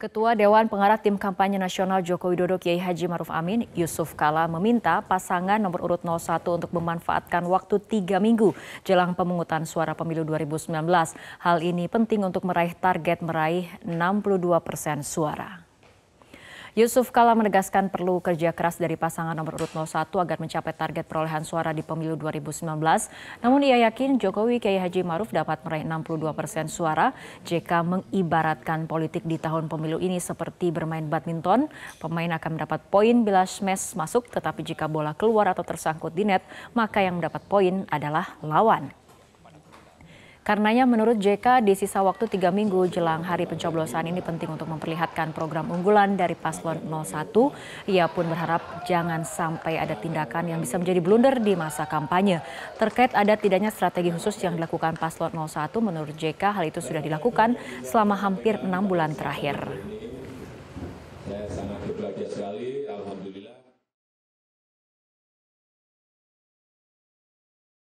Ketua Dewan Pengarah Tim Kampanye Nasional Joko Widodo Kiai Haji Maruf Amin, Yusuf Kala meminta pasangan nomor urut 01 untuk memanfaatkan waktu tiga minggu jelang pemungutan suara pemilu 2019. Hal ini penting untuk meraih target meraih 62 persen suara. Yusuf Kala menegaskan perlu kerja keras dari pasangan nomor urut 01 agar mencapai target perolehan suara di pemilu 2019. Namun ia yakin Jokowi Kiai Haji Maruf dapat meraih 62 persen suara jika mengibaratkan politik di tahun pemilu ini seperti bermain badminton. Pemain akan mendapat poin bila smash masuk, tetapi jika bola keluar atau tersangkut di net, maka yang mendapat poin adalah lawan. Karenanya menurut JK di sisa waktu tiga minggu jelang hari pencoblosan ini penting untuk memperlihatkan program unggulan dari paslon 01. Ia pun berharap jangan sampai ada tindakan yang bisa menjadi blunder di masa kampanye. Terkait ada tidaknya strategi khusus yang dilakukan paslon 01 menurut JK hal itu sudah dilakukan selama hampir enam bulan terakhir. Saya sangat berbahagia sekali, Alhamdulillah.